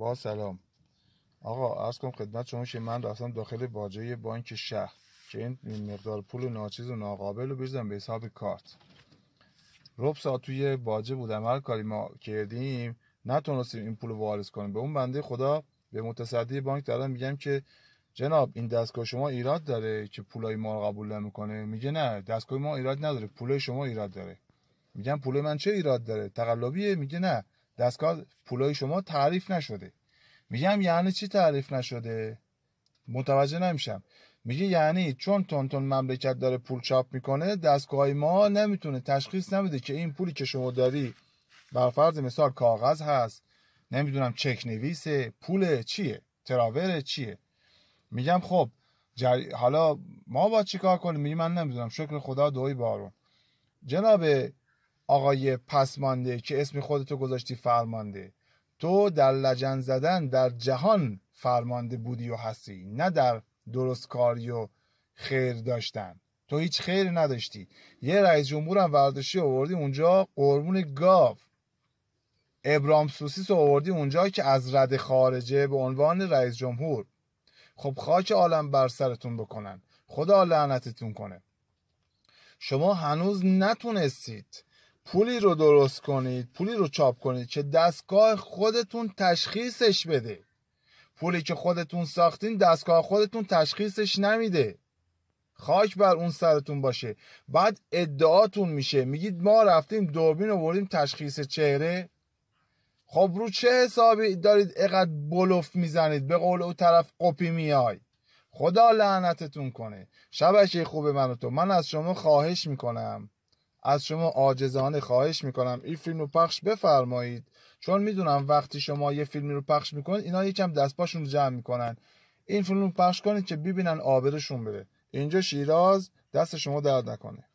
با سلام آقا ارز کنم خدمت شما من رفتم داخل باجه بانک شهر که این مقدار پول ناچیز و ناقابل رو بریزم به حساب کارت رب ساعت توی باجه بودم هر کاری ما کردیم نتونستیم این پول وارز کنیم به اون بنده خدا به متصدی بانک دارم میگم که جناب این دستگاه شما ایراد داره که پولای ما رو قبول نمیکنه میگه نه دستگاه ما ایراد نداره پول شما ایراد داره میگم پول من چه ایراد داره تقلبیه میگه نه دستگاه پولای شما تعریف نشده میگم یعنی چی تعریف نشده متوجه نمیشم میگه یعنی چون تونتون مملکت داره پول چاپ میکنه دستگاه ما نمیتونه تشخیص نمیده که این پولی که شما داری بر فرض مثال کاغذ هست نمیدونم چک نویسه پول چیه تراور چیه میگم خب حالا ما با چیکار کنیم میگم من نمیدونم شکر خدا دوی بارون جناب آقای پسمانده که اسم خودتو گذاشتی فرمانده تو در لجن زدن در جهان فرمانده بودی و هستی نه در درست کاری و خیر داشتن تو هیچ خیر نداشتی یه رئیس جمهورم ورداشتی آوردی اونجا قربون گاو ابرام سوسیس آوردی اونجا که از رد خارجه به عنوان رئیس جمهور خب خاک عالم بر سرتون بکنن خدا لعنتتون کنه شما هنوز نتونستید پولی رو درست کنید پولی رو چاپ کنید که دستگاه خودتون تشخیصش بده پولی که خودتون ساختین دستگاه خودتون تشخیصش نمیده خاک بر اون سرتون باشه بعد ادعاتون میشه میگید ما رفتیم دوربین بردیم تشخیص چهره خب رو چه حسابی دارید اقدر بلوف میزنید به قول او طرف قپی میای خدا لعنتتون کنه شبشه خوب من و تو من از شما خواهش میکنم از شما عاجزانه خواهش میکنم این فیلم رو پخش بفرمایید چون میدونم وقتی شما یه فیلمی رو پخش میکنید اینا یکم دست پاشون رو جمع میکنن این فیلم رو پخش کنید که ببینن آبرشون بره اینجا شیراز دست شما درد نکنه